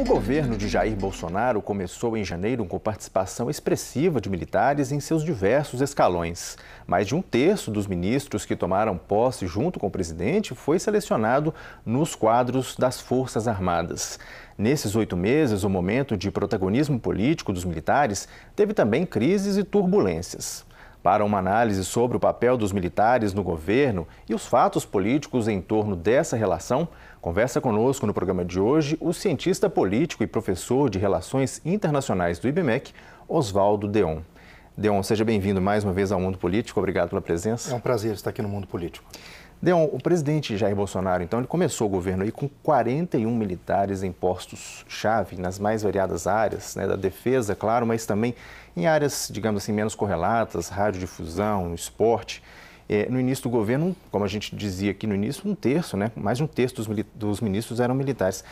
O governo de Jair Bolsonaro começou em janeiro com participação expressiva de militares em seus diversos escalões. Mais de um terço dos ministros que tomaram posse junto com o presidente foi selecionado nos quadros das Forças Armadas. Nesses oito meses, o momento de protagonismo político dos militares teve também crises e turbulências. Para uma análise sobre o papel dos militares no governo e os fatos políticos em torno dessa relação, conversa conosco no programa de hoje o cientista político e professor de Relações Internacionais do IBMEC, Oswaldo Deon. Deon, seja bem-vindo mais uma vez ao Mundo Político. Obrigado pela presença. É um prazer estar aqui no Mundo Político. Deon, o presidente Jair Bolsonaro, então, ele começou o governo aí com 41 militares em postos-chave nas mais variadas áreas, né, da defesa, claro, mas também em áreas, digamos assim, menos correlatas, radiodifusão, esporte. É, no início do governo, como a gente dizia aqui no início, um terço, né, mais de um terço dos, dos ministros eram militares.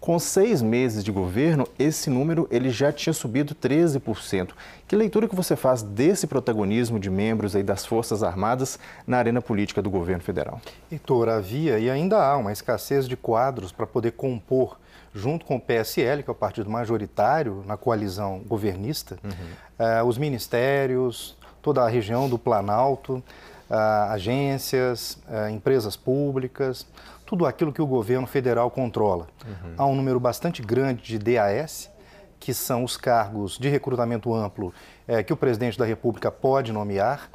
Com seis meses de governo, esse número ele já tinha subido 13%. Que leitura que você faz desse protagonismo de membros aí das Forças Armadas na arena política do governo federal? Heitor, havia e ainda há uma escassez de quadros para poder compor, junto com o PSL, que é o partido majoritário na coalizão governista, uhum. uh, os ministérios, toda a região do Planalto, uh, agências, uh, empresas públicas tudo aquilo que o governo federal controla. Uhum. Há um número bastante grande de DAS, que são os cargos de recrutamento amplo é, que o presidente da República pode nomear.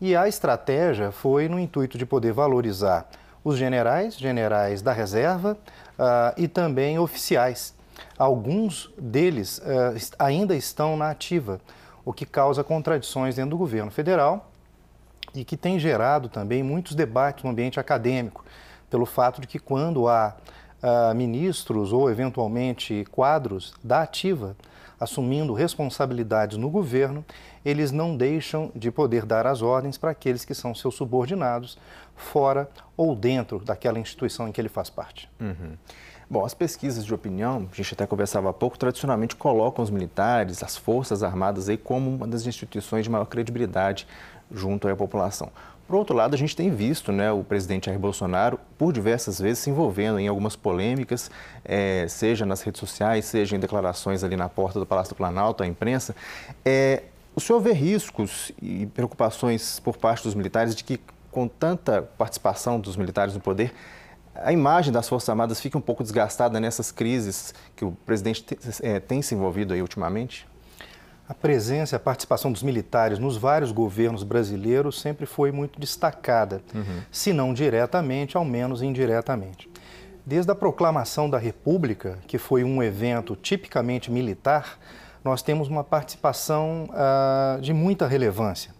E a estratégia foi no intuito de poder valorizar os generais, generais da reserva uh, e também oficiais. Alguns deles uh, ainda estão na ativa, o que causa contradições dentro do governo federal e que tem gerado também muitos debates no ambiente acadêmico pelo fato de que quando há uh, ministros ou eventualmente quadros da ativa assumindo responsabilidades no governo, eles não deixam de poder dar as ordens para aqueles que são seus subordinados, fora ou dentro daquela instituição em que ele faz parte. Uhum. Bom, as pesquisas de opinião, a gente até conversava há pouco, tradicionalmente colocam os militares, as forças armadas aí como uma das instituições de maior credibilidade junto à população. Por outro lado, a gente tem visto né, o presidente Jair Bolsonaro, por diversas vezes, se envolvendo em algumas polêmicas, é, seja nas redes sociais, seja em declarações ali na porta do Palácio do Planalto, à imprensa. É, o senhor vê riscos e preocupações por parte dos militares de que, com tanta participação dos militares no poder, a imagem das Forças Armadas fica um pouco desgastada nessas crises que o presidente tem, é, eh, tem se envolvido aí ultimamente? A presença e a participação dos militares nos vários governos brasileiros sempre foi muito destacada, uhum. se não diretamente, ao menos indiretamente. Desde a proclamação da República, que foi um evento tipicamente militar, nós temos uma participação ah, de muita relevância,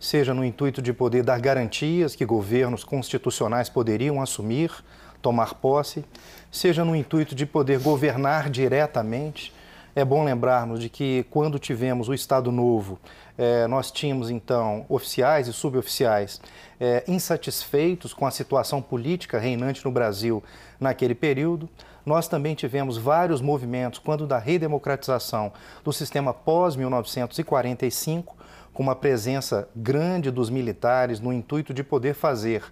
seja no intuito de poder dar garantias que governos constitucionais poderiam assumir, tomar posse, seja no intuito de poder governar diretamente é bom lembrarmos de que quando tivemos o Estado Novo, é, nós tínhamos então oficiais e suboficiais é, insatisfeitos com a situação política reinante no Brasil naquele período. Nós também tivemos vários movimentos quando da redemocratização do sistema pós-1945, com uma presença grande dos militares no intuito de poder fazer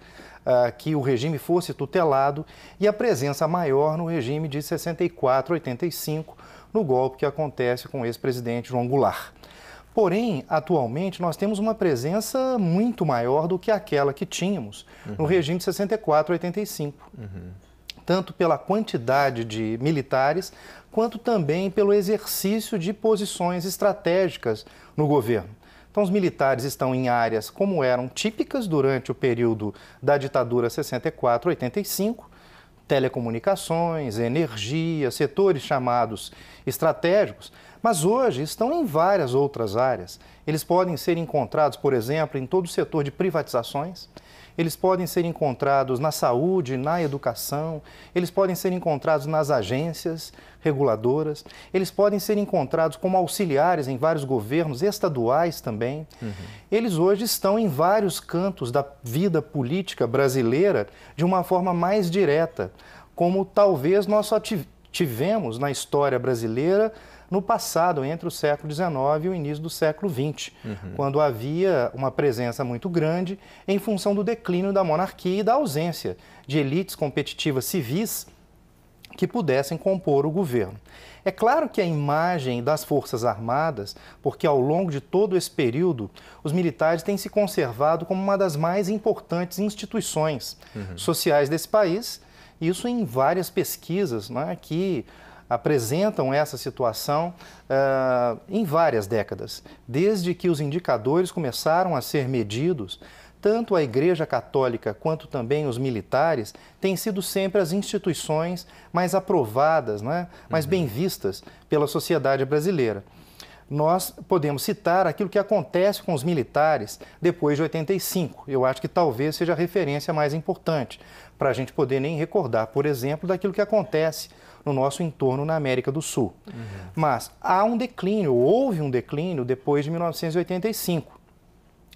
uh, que o regime fosse tutelado e a presença maior no regime de 64, 85, no golpe que acontece com o ex-presidente João Goulart. Porém, atualmente, nós temos uma presença muito maior do que aquela que tínhamos uhum. no regime de 64 a 85. Uhum. Tanto pela quantidade de militares, quanto também pelo exercício de posições estratégicas no governo. Então, os militares estão em áreas como eram típicas durante o período da ditadura 64-85, telecomunicações, energia, setores chamados estratégicos, mas hoje estão em várias outras áreas. Eles podem ser encontrados, por exemplo, em todo o setor de privatizações eles podem ser encontrados na saúde, na educação, eles podem ser encontrados nas agências reguladoras, eles podem ser encontrados como auxiliares em vários governos estaduais também. Uhum. Eles hoje estão em vários cantos da vida política brasileira de uma forma mais direta, como talvez nós só tivemos na história brasileira no passado, entre o século XIX e o início do século XX, uhum. quando havia uma presença muito grande em função do declínio da monarquia e da ausência de elites competitivas civis que pudessem compor o governo. É claro que a imagem das Forças Armadas, porque ao longo de todo esse período, os militares têm se conservado como uma das mais importantes instituições uhum. sociais desse país, isso em várias pesquisas né, que apresentam essa situação uh, em várias décadas, desde que os indicadores começaram a ser medidos. Tanto a Igreja Católica quanto também os militares têm sido sempre as instituições mais aprovadas, né? mais uhum. bem vistas pela sociedade brasileira nós podemos citar aquilo que acontece com os militares depois de 85. Eu acho que talvez seja a referência mais importante, para a gente poder nem recordar, por exemplo, daquilo que acontece no nosso entorno na América do Sul. Uhum. Mas há um declínio, houve um declínio depois de 1985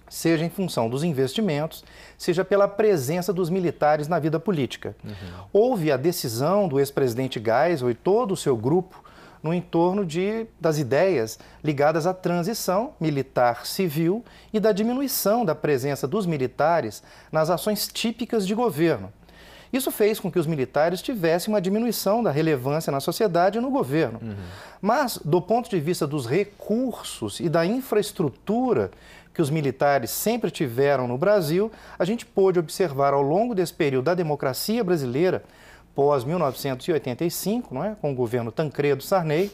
seja em função dos investimentos, seja pela presença dos militares na vida política. Uhum. Houve a decisão do ex-presidente Geisel e todo o seu grupo no entorno de, das ideias ligadas à transição militar-civil e da diminuição da presença dos militares nas ações típicas de governo. Isso fez com que os militares tivessem uma diminuição da relevância na sociedade e no governo. Uhum. Mas, do ponto de vista dos recursos e da infraestrutura que os militares sempre tiveram no Brasil, a gente pôde observar ao longo desse período da democracia brasileira, pós 1985, não é? com o governo Tancredo Sarney,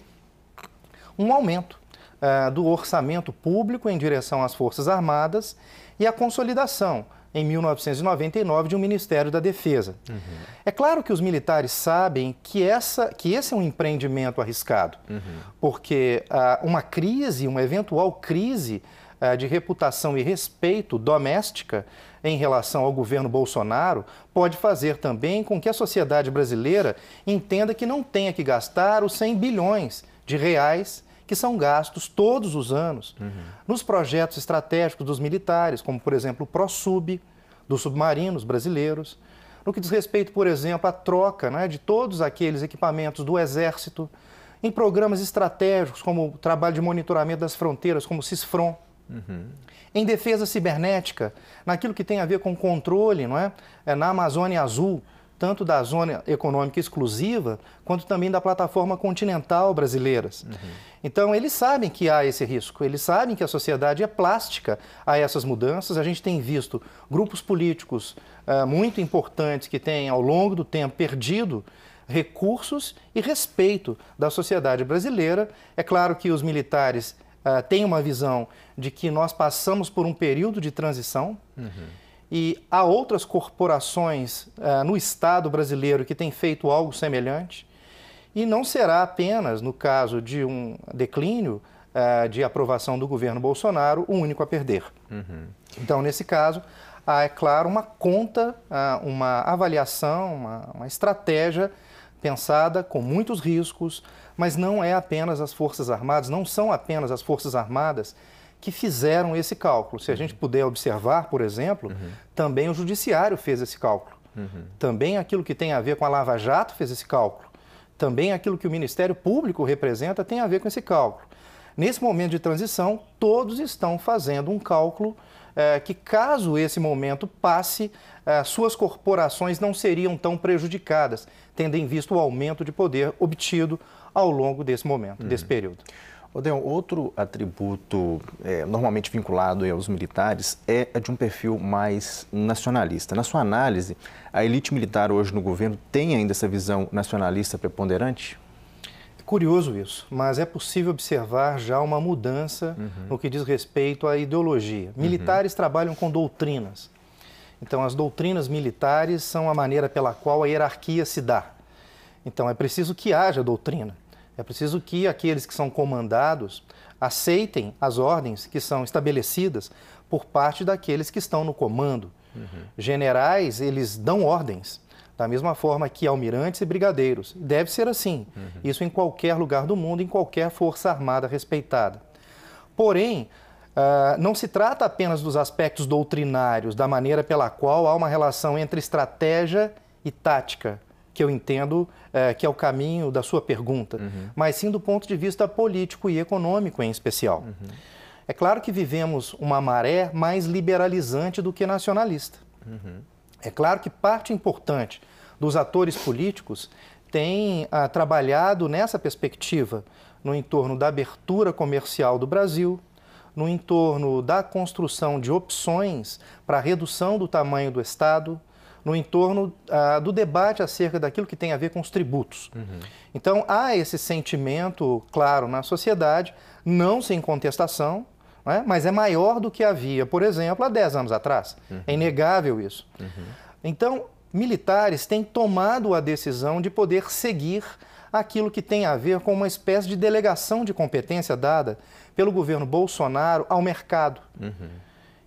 um aumento eh, do orçamento público em direção às Forças Armadas e a consolidação em 1999 de um Ministério da Defesa. Uhum. É claro que os militares sabem que, essa, que esse é um empreendimento arriscado, uhum. porque uh, uma crise, uma eventual crise uh, de reputação e respeito doméstica em relação ao governo Bolsonaro pode fazer também com que a sociedade brasileira entenda que não tenha que gastar os 100 bilhões de reais que são gastos todos os anos uhum. nos projetos estratégicos dos militares, como, por exemplo, o PROSUB, dos submarinos brasileiros, no que diz respeito, por exemplo, à troca né, de todos aqueles equipamentos do Exército, em programas estratégicos, como o trabalho de monitoramento das fronteiras, como o CISFRON, uhum. em defesa cibernética, naquilo que tem a ver com controle não é? é na Amazônia Azul, tanto da Zona Econômica Exclusiva, quanto também da Plataforma Continental Brasileiras. Uhum. Então, eles sabem que há esse risco, eles sabem que a sociedade é plástica a essas mudanças. A gente tem visto grupos políticos uh, muito importantes que têm, ao longo do tempo, perdido recursos e respeito da sociedade brasileira. É claro que os militares uh, têm uma visão de que nós passamos por um período de transição. Uhum e há outras corporações eh, no Estado brasileiro que têm feito algo semelhante. E não será apenas, no caso de um declínio eh, de aprovação do governo Bolsonaro, o único a perder. Uhum. Então, nesse caso, há, é claro, uma conta, ah, uma avaliação, uma, uma estratégia pensada com muitos riscos, mas não é apenas as Forças Armadas, não são apenas as Forças Armadas que fizeram esse cálculo. Se a gente uhum. puder observar, por exemplo, uhum. também o judiciário fez esse cálculo. Uhum. Também aquilo que tem a ver com a Lava Jato fez esse cálculo. Também aquilo que o Ministério Público representa tem a ver com esse cálculo. Nesse momento de transição, todos estão fazendo um cálculo é, que, caso esse momento passe, é, suas corporações não seriam tão prejudicadas, tendo em vista o aumento de poder obtido ao longo desse momento, uhum. desse período. Odeon, outro atributo é, normalmente vinculado aos militares é, é de um perfil mais nacionalista. Na sua análise, a elite militar hoje no governo tem ainda essa visão nacionalista preponderante? É curioso isso, mas é possível observar já uma mudança uhum. no que diz respeito à ideologia. Uhum. Militares uhum. trabalham com doutrinas. Então, as doutrinas militares são a maneira pela qual a hierarquia se dá. Então, é preciso que haja doutrina. É preciso que aqueles que são comandados aceitem as ordens que são estabelecidas por parte daqueles que estão no comando. Uhum. Generais, eles dão ordens, da mesma forma que almirantes e brigadeiros. Deve ser assim. Uhum. Isso em qualquer lugar do mundo, em qualquer força armada respeitada. Porém, Uh, não se trata apenas dos aspectos doutrinários, da maneira pela qual há uma relação entre estratégia e tática que eu entendo é, que é o caminho da sua pergunta, uhum. mas sim do ponto de vista político e econômico em especial. Uhum. É claro que vivemos uma maré mais liberalizante do que nacionalista. Uhum. É claro que parte importante dos atores políticos tem ah, trabalhado nessa perspectiva, no entorno da abertura comercial do Brasil, no entorno da construção de opções para redução do tamanho do Estado, no entorno ah, do debate acerca daquilo que tem a ver com os tributos. Uhum. Então, há esse sentimento, claro, na sociedade, não sem contestação, né? mas é maior do que havia, por exemplo, há 10 anos atrás. Uhum. É inegável isso. Uhum. Então, militares têm tomado a decisão de poder seguir aquilo que tem a ver com uma espécie de delegação de competência dada pelo governo Bolsonaro ao mercado. Uhum.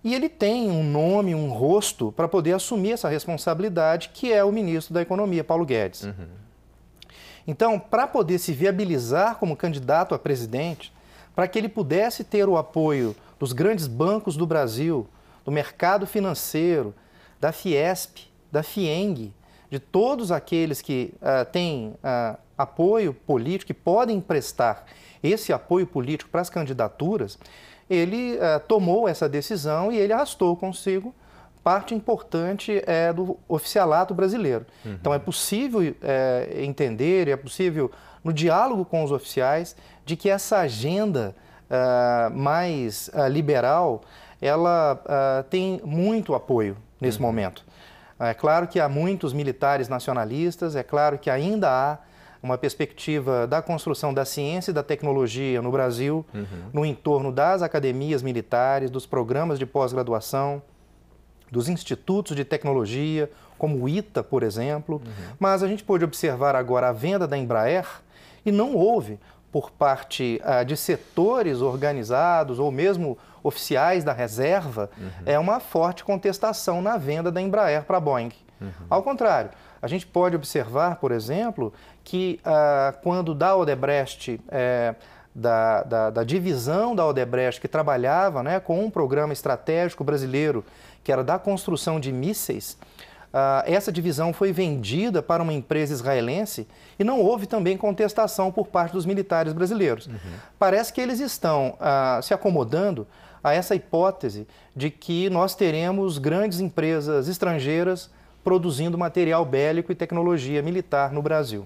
E ele tem um nome, um rosto para poder assumir essa responsabilidade, que é o ministro da Economia, Paulo Guedes. Uhum. Então, para poder se viabilizar como candidato a presidente, para que ele pudesse ter o apoio dos grandes bancos do Brasil, do mercado financeiro, da Fiesp, da Fieng, de todos aqueles que uh, têm uh, apoio político, que podem prestar esse apoio político para as candidaturas, ele eh, tomou essa decisão e ele arrastou consigo parte importante é, do oficialato brasileiro. Uhum. Então é possível é, entender, é possível no diálogo com os oficiais de que essa agenda eh, mais liberal ela tem muito apoio nesse uhum. momento. É claro que há muitos militares nacionalistas, é claro que ainda há uma perspectiva da construção da ciência e da tecnologia no Brasil, uhum. no entorno das academias militares, dos programas de pós-graduação, dos institutos de tecnologia, como o ITA, por exemplo. Uhum. Mas a gente pôde observar agora a venda da Embraer e não houve, por parte ah, de setores organizados ou mesmo oficiais da reserva, uhum. é uma forte contestação na venda da Embraer para a Boeing. Uhum. Ao contrário, a gente pode observar, por exemplo, que ah, quando da Odebrecht, é, da, da, da, divisão da Odebrecht, que trabalhava né, com um programa estratégico brasileiro, que era da construção de mísseis, ah, essa divisão foi vendida para uma empresa israelense e não houve também contestação por parte dos militares brasileiros. Uhum. Parece que eles estão ah, se acomodando a essa hipótese de que nós teremos grandes empresas estrangeiras produzindo material bélico e tecnologia militar no Brasil.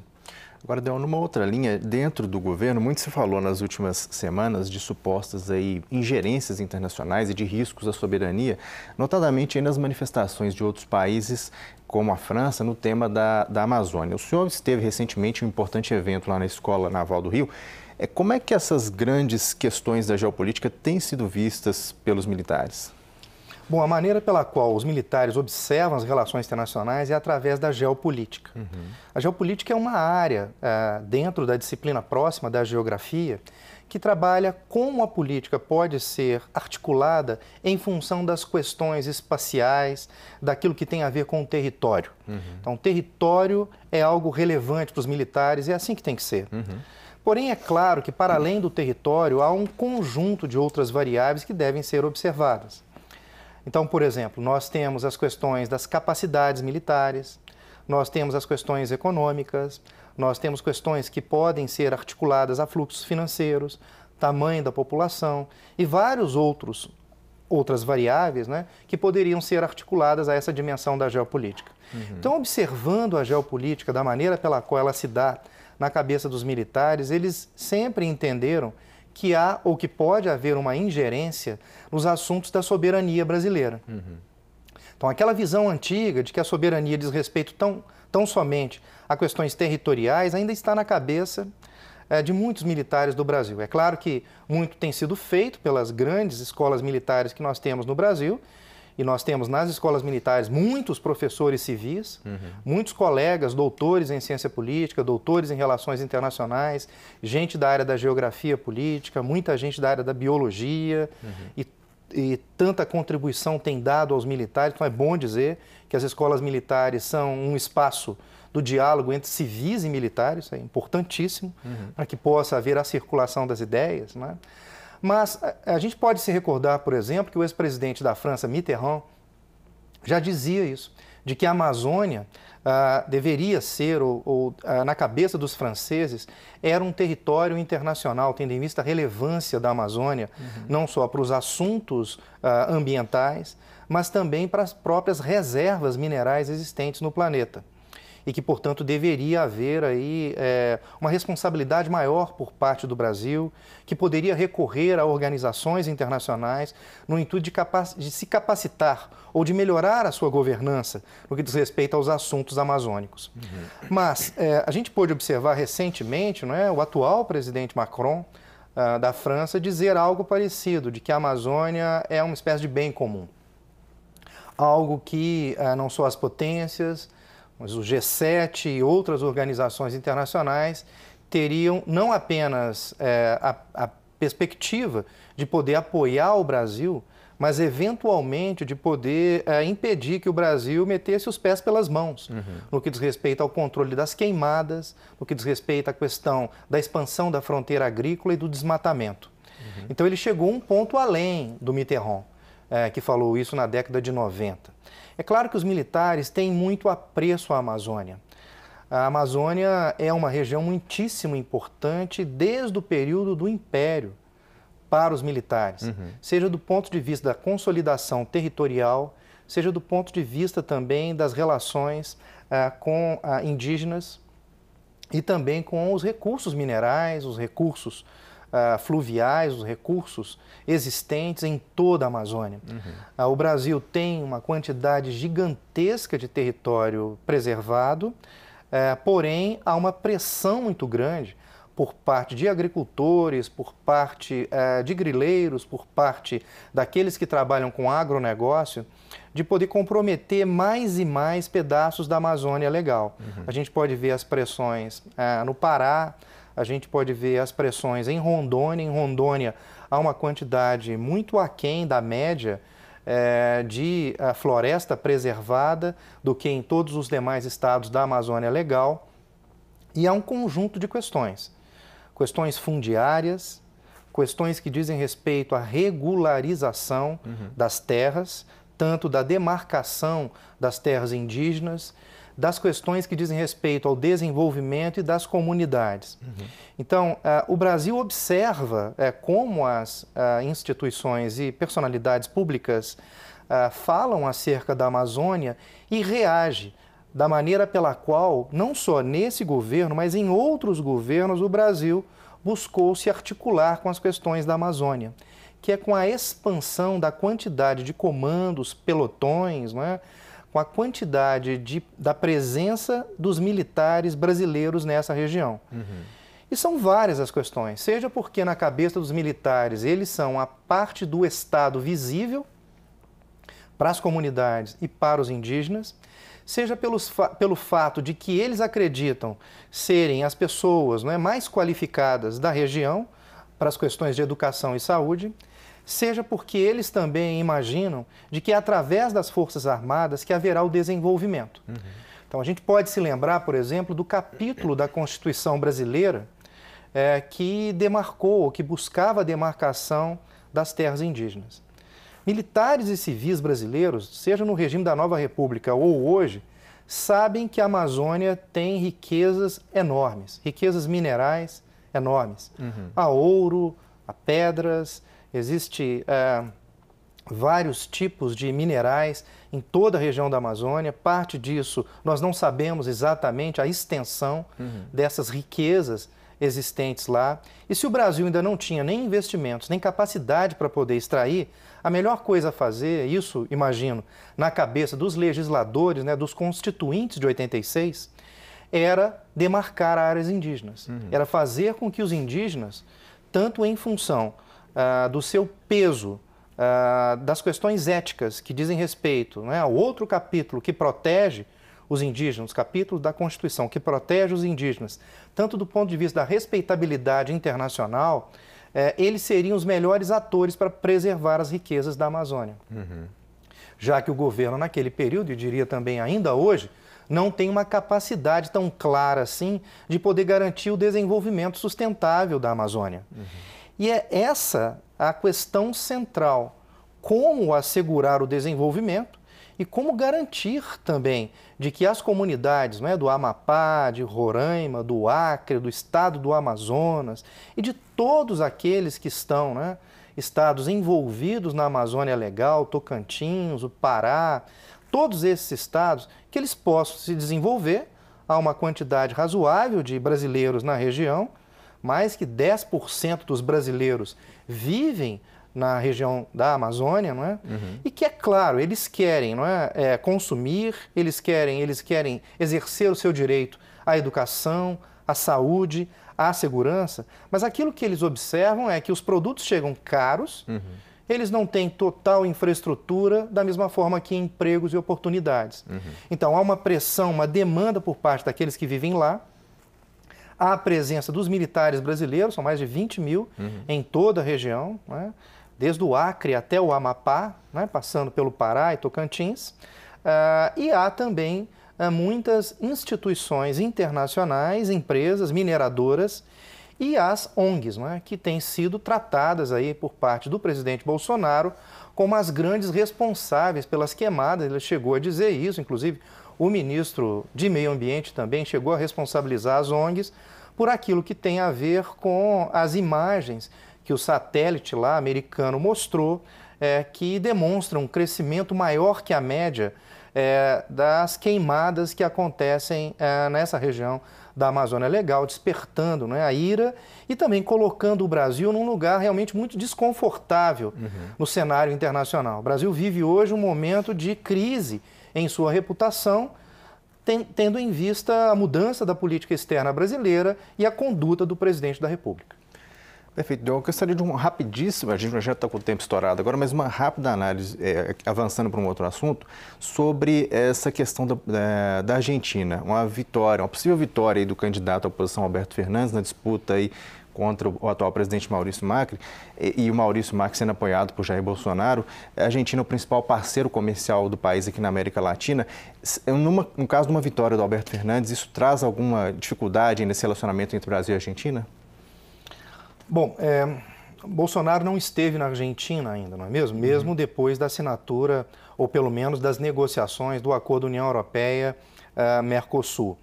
Agora, Del, numa outra linha, dentro do governo, muito se falou nas últimas semanas de supostas aí, ingerências internacionais e de riscos à soberania, notadamente nas manifestações de outros países, como a França, no tema da, da Amazônia. O senhor esteve recentemente em um importante evento lá na Escola Naval do Rio. É, como é que essas grandes questões da geopolítica têm sido vistas pelos militares? Bom, a maneira pela qual os militares observam as relações internacionais é através da geopolítica. Uhum. A geopolítica é uma área eh, dentro da disciplina próxima da geografia que trabalha como a política pode ser articulada em função das questões espaciais, daquilo que tem a ver com o território. Uhum. Então, território é algo relevante para os militares e é assim que tem que ser. Uhum. Porém, é claro que, para além do território, há um conjunto de outras variáveis que devem ser observadas. Então, por exemplo, nós temos as questões das capacidades militares, nós temos as questões econômicas, nós temos questões que podem ser articuladas a fluxos financeiros, tamanho da população e vários outros outras variáveis né, que poderiam ser articuladas a essa dimensão da geopolítica. Uhum. Então, observando a geopolítica da maneira pela qual ela se dá na cabeça dos militares, eles sempre entenderam que há ou que pode haver uma ingerência nos assuntos da soberania brasileira. Uhum. Então, aquela visão antiga de que a soberania diz respeito tão, tão somente a questões territoriais ainda está na cabeça é, de muitos militares do Brasil. É claro que muito tem sido feito pelas grandes escolas militares que nós temos no Brasil e nós temos nas escolas militares muitos professores civis, uhum. muitos colegas, doutores em ciência política, doutores em relações internacionais, gente da área da geografia política, muita gente da área da biologia uhum. e, e tanta contribuição tem dado aos militares. Então é bom dizer que as escolas militares são um espaço do diálogo entre civis e militares, é importantíssimo, uhum. para que possa haver a circulação das ideias. Né? Mas a, gente pode se recordar, por exemplo, que o ex-presidente da França, Mitterrand, já dizia isso, de que a Amazônia ah, deveria ser, ou, ou ah, na cabeça dos franceses, era um território internacional, tendo em vista a relevância da Amazônia, uhum. não só para os assuntos ah, ambientais, mas também para as próprias reservas minerais existentes no planeta e que, portanto, deveria haver aí é, uma responsabilidade maior por parte do Brasil, que poderia recorrer a organizações internacionais no intuito de, de se capacitar ou de melhorar a sua governança no que diz respeito aos assuntos amazônicos. Uhum. Mas é, a gente pôde observar recentemente não é, o atual presidente Macron ah, da França dizer algo parecido, de que a Amazônia é uma espécie de bem comum. Algo que ah, não só as potências, mas o G7 e outras organizações internacionais teriam não apenas é, a, a perspectiva de poder apoiar o Brasil, mas eventualmente de poder é, impedir que o Brasil metesse os pés pelas mãos, uhum. no que diz respeito ao controle das queimadas, no que diz respeito à questão da expansão da fronteira agrícola e do desmatamento. Uhum. Então ele chegou um ponto além do Mitterrand é, que falou isso na década de 90. É claro que os militares têm muito apreço à Amazônia. A Amazônia é uma região muitíssimo importante desde o período do Império para os militares, uhum. seja do ponto de vista da consolidação territorial, seja do ponto de vista também das relações é, com é, indígenas e também com os recursos minerais, os recursos uh, fluviais, os recursos existentes em toda a Amazônia. Uhum. Uh, o Brasil tem uma quantidade gigantesca de território preservado, é, porém há uma pressão muito grande por parte de agricultores, por parte é, de grileiros, por parte daqueles que trabalham com agronegócio, de poder comprometer mais e mais pedaços da Amazônia legal. Uhum. A gente pode ver as pressões é, no Pará, a gente pode ver as pressões em Rondônia. Em Rondônia há uma quantidade muito aquém da média é, de eh, floresta preservada do que em todos os demais estados da Amazônia Legal. E há um conjunto de questões. Questões fundiárias, questões que dizem respeito à regularização uhum. das terras, tanto da demarcação das terras indígenas, das questões que dizem respeito ao desenvolvimento e das comunidades. Uhum. Então, uh, o Brasil observa uh, como as uh, instituições e personalidades públicas falam acerca da Amazônia e reage da maneira pela qual, não só nesse governo, mas em outros governos, o Brasil buscou se articular com as questões da Amazônia, que é com a expansão da quantidade de comandos, pelotões, não é? com a quantidade de, da presença dos militares brasileiros nessa região. Uhum. E são várias as questões, seja porque na cabeça dos militares eles são a parte do Estado visível para as comunidades e para os indígenas, seja pelos, pelo fato de que eles acreditam serem as pessoas não é, mais qualificadas da região para as questões de educação e saúde, seja porque eles também imaginam de que é através das Forças Armadas que haverá o desenvolvimento. Uhum. Então, a gente pode se lembrar, por exemplo, do capítulo da Constituição brasileira é, que demarcou, que buscava a demarcação das terras indígenas. Militares e civis brasileiros, seja no regime da Nova República ou hoje, sabem que a Amazônia tem riquezas enormes, riquezas minerais enormes. Uhum. A ouro, a pedras, Existe é, vários tipos de minerais em toda a região da Amazônia. Parte disso nós não sabemos exatamente a extensão uhum. dessas riquezas existentes lá. E se o Brasil ainda não tinha nem investimentos, nem capacidade para poder extrair, a melhor coisa a fazer, é isso imagino, na cabeça dos legisladores, né, dos constituintes de 86, era demarcar áreas indígenas. Uhum. Era fazer com que os indígenas, tanto em função uh, do seu peso, uh, das questões éticas que dizem respeito né, ao outro capítulo que protege os indígenas, capítulo da Constituição que protege os indígenas, tanto do ponto de vista da respeitabilidade internacional, eh, eles seriam os melhores atores para preservar as riquezas da Amazônia. Uhum. Já que o governo, naquele período, e diria também ainda hoje, não tem uma capacidade tão clara assim de poder garantir o desenvolvimento sustentável da Amazônia. Uhum. E é essa a questão central: como assegurar o desenvolvimento e como garantir também de que as comunidades né, do Amapá, de Roraima, do Acre, do estado do Amazonas e de todos aqueles que estão, né, estados envolvidos na Amazônia Legal, Tocantins, o Pará, todos esses estados, que eles possam se desenvolver a uma quantidade razoável de brasileiros na região mais que 10% dos brasileiros vivem na região da Amazônia, não é? Uhum. E que é claro, eles querem, não é? é? consumir, eles querem, eles querem exercer o seu direito à educação, à saúde, à segurança, mas aquilo que eles observam é que os produtos chegam caros, uhum. eles não têm total infraestrutura da mesma forma que empregos e oportunidades. Uhum. Então há uma pressão, uma demanda por parte daqueles que vivem lá Há a presença dos militares brasileiros, são mais de 20 mil uhum. em toda a região, né? desde o Acre até o Amapá, né? passando pelo Pará e Tocantins. Ah, e há também ah, muitas instituições internacionais, empresas mineradoras e as ONGs, né, que têm sido tratadas aí por parte do presidente Bolsonaro como as grandes responsáveis pelas queimadas. Ele chegou a dizer isso, inclusive o ministro de Meio Ambiente também chegou a responsabilizar as ONGs por aquilo que tem a ver com as imagens que o satélite lá americano mostrou, é, que demonstram um crescimento maior que a média é, das queimadas que acontecem é, nessa região da Amazônia Legal, despertando né, a ira e também colocando o Brasil num lugar realmente muito desconfortável uhum. no cenário internacional. O Brasil vive hoje um momento de crise em sua reputação, tendo em vista a mudança da política externa brasileira e a conduta do presidente da República. Perfeito, Eu gostaria de uma rapidíssima, a gente já está com o tempo estourado agora, mas uma rápida análise, é, avançando para um outro assunto, sobre essa questão da, da, da Argentina. Uma vitória, uma possível vitória do candidato à oposição Alberto Fernandes na disputa aí contra o atual presidente Maurício Macri e, e, o Maurício Macri sendo apoiado por Jair Bolsonaro, a Argentina é o principal parceiro comercial do país aqui na América Latina. É, numa, no caso de uma vitória do Alberto Fernandes, isso traz alguma dificuldade nesse relacionamento entre Brasil e Argentina? Bom, é, Bolsonaro não esteve na Argentina ainda, não é mesmo? Uhum. Mesmo depois da assinatura, ou pelo menos das negociações do acordo União Europeia-Mercosul.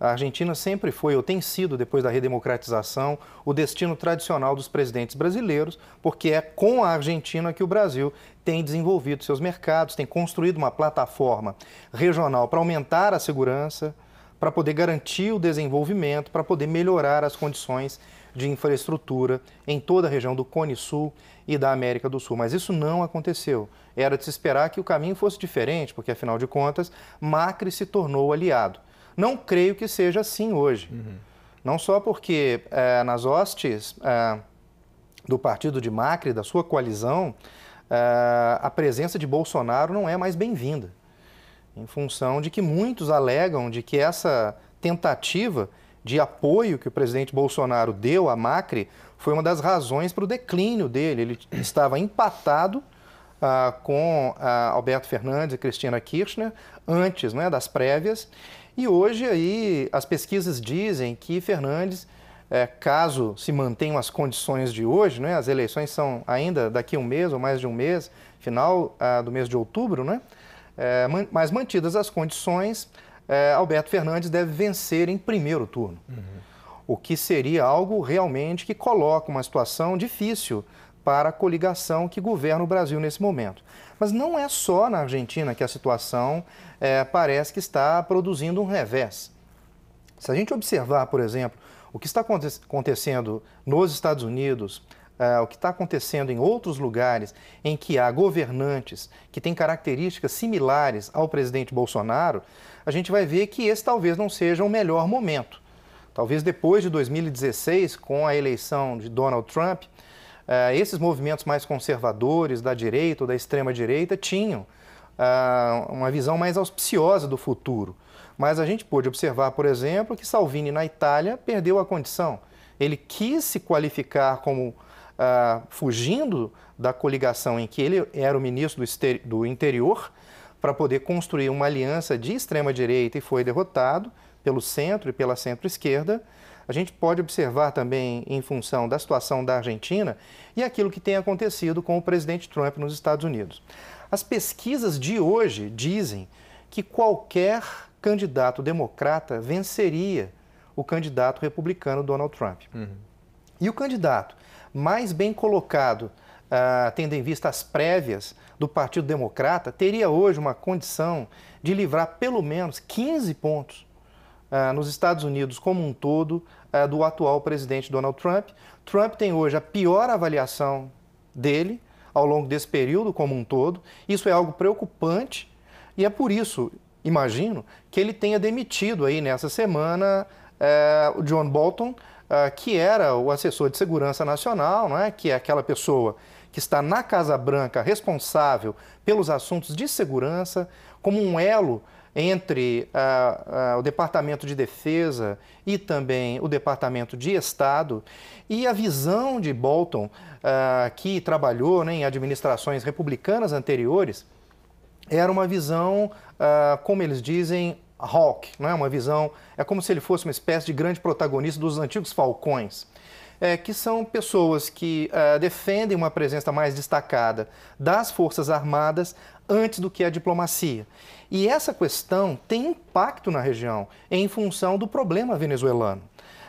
É, a Argentina sempre foi, ou tem sido, depois da redemocratização, o destino tradicional dos presidentes brasileiros, porque é com a Argentina que o Brasil tem desenvolvido seus mercados, tem construído uma plataforma regional para aumentar a segurança, para poder garantir o desenvolvimento, para poder melhorar as condições de infraestrutura em toda a região do Cone Sul e da América do Sul. Mas isso não aconteceu. Era de se esperar que o caminho fosse diferente, porque, afinal de contas, Macri se tornou aliado. Não creio que seja assim hoje. Uhum. Não só porque é, nas hostes é, do partido de Macri, da sua coalizão, é, a presença de Bolsonaro não é mais bem-vinda, em função de que muitos alegam de que essa tentativa de apoio que o presidente Bolsonaro deu à Macri foi uma das razões para o declínio dele. Ele estava empatado ah, com ah, Alberto Fernandes e Cristina Kirchner antes né, das prévias. E hoje aí as pesquisas dizem que Fernandes, eh, caso se mantenham as condições de hoje, né, as eleições são ainda daqui a um mês ou mais de um mês, final ah, do mês de outubro, né, eh, mas mantidas as condições, é, Alberto Fernandes deve vencer em primeiro turno. Uhum. O que seria algo realmente que coloca uma situação difícil para a coligação que governa o Brasil nesse momento. Mas não é só na Argentina que a situação é, parece que está produzindo um revés. Se a gente observar, por exemplo, o que está acontecendo nos Estados Unidos, eh, o que está acontecendo em outros lugares em que há governantes que têm características similares ao presidente Bolsonaro, a gente vai ver que esse talvez não seja o melhor momento. Talvez depois de 2016, com a eleição de Donald Trump, eh, esses movimentos mais conservadores da direita ou da extrema direita tinham eh, uma visão mais auspiciosa do futuro. Mas a gente pôde observar, por exemplo, que Salvini na Itália perdeu a condição. Ele quis se qualificar como ah, fugindo da coligação em que ele era o ministro do, do interior, para poder construir uma aliança de extrema-direita e foi derrotado pelo centro e pela centro-esquerda. A gente pode observar também, em função da situação da Argentina e aquilo que tem acontecido com o presidente Trump nos Estados Unidos. As pesquisas de hoje dizem que qualquer candidato democrata venceria o candidato republicano Donald Trump. Uhum. E o candidato mais bem colocado, ah, tendo em vista as prévias do Partido Democrata, teria hoje uma condição de livrar pelo menos 15 pontos ah, nos Estados Unidos como um todo ah, do atual presidente Donald Trump. Trump tem hoje a pior avaliação dele ao longo desse período como um todo. Isso é algo preocupante e é por isso, imagino, que ele tenha demitido aí nessa semana eh, o John Bolton ah, que era o assessor de segurança nacional, não é? que é aquela pessoa que está na Casa Branca responsável pelos assuntos de segurança, como um elo entre ah, ah, o Departamento de Defesa e também o Departamento de Estado. E a visão de Bolton, que trabalhou né, em administrações republicanas anteriores, era uma visão, como eles dizem, Hawk, não é uma visão, é como se ele fosse uma espécie de grande protagonista dos antigos falcões. É, que são pessoas que é, defendem uma presença mais destacada das Forças Armadas antes do que a diplomacia. E essa questão tem impacto na região em função do problema venezuelano.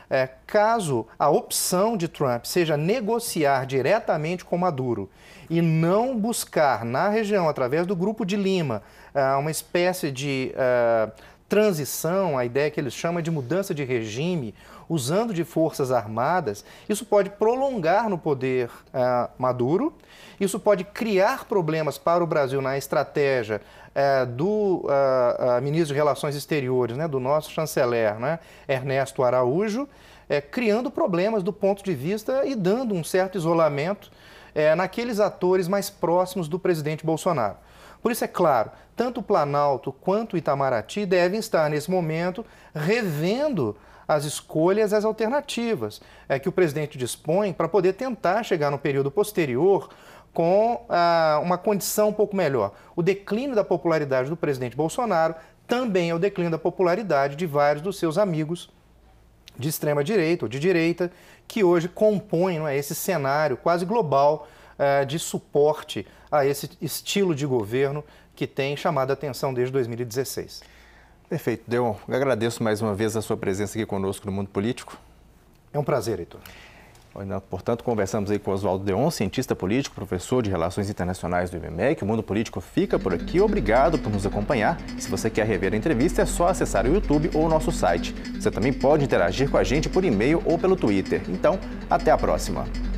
É, caso a opção de Trump seja negociar diretamente com Maduro e não buscar na região, através do Grupo de Lima, é, uma espécie de uh, transição, a ideia que eles chamam é de mudança de regime, usando de forças armadas, isso pode prolongar no poder uh, Maduro, isso pode criar problemas para o Brasil na estratégia uh, do uh, ministro de Relações Exteriores, né, do nosso chanceler, né, Ernesto Araújo, criando problemas do ponto de vista e dando um certo isolamento naqueles atores mais próximos do presidente Bolsonaro. Por isso, é claro, tanto o Planalto quanto o Itamaraty devem estar, nesse momento, revendo as escolhas as alternativas é, que o presidente dispõe para poder tentar chegar no período posterior com ah, uma condição um pouco melhor. O declínio da popularidade do presidente Bolsonaro também é o declínio da popularidade de vários dos seus amigos de extrema direita ou de direita, que hoje compõem é, esse cenário quase global eh, de suporte a esse estilo de governo que tem chamado a atenção desde 2016. Perfeito. Deon, agradeço mais uma vez a sua presença aqui conosco no Mundo Político. É um prazer, Heitor. Portanto, conversamos aí com Oswaldo Deon, cientista político, professor de Relações Internacionais do IBMEC. O Mundo Político fica por aqui. Obrigado por nos acompanhar. Se você quer rever a entrevista, é só acessar o YouTube ou o nosso site. Você também pode interagir com a gente por e-mail ou pelo Twitter. Então, até a próxima.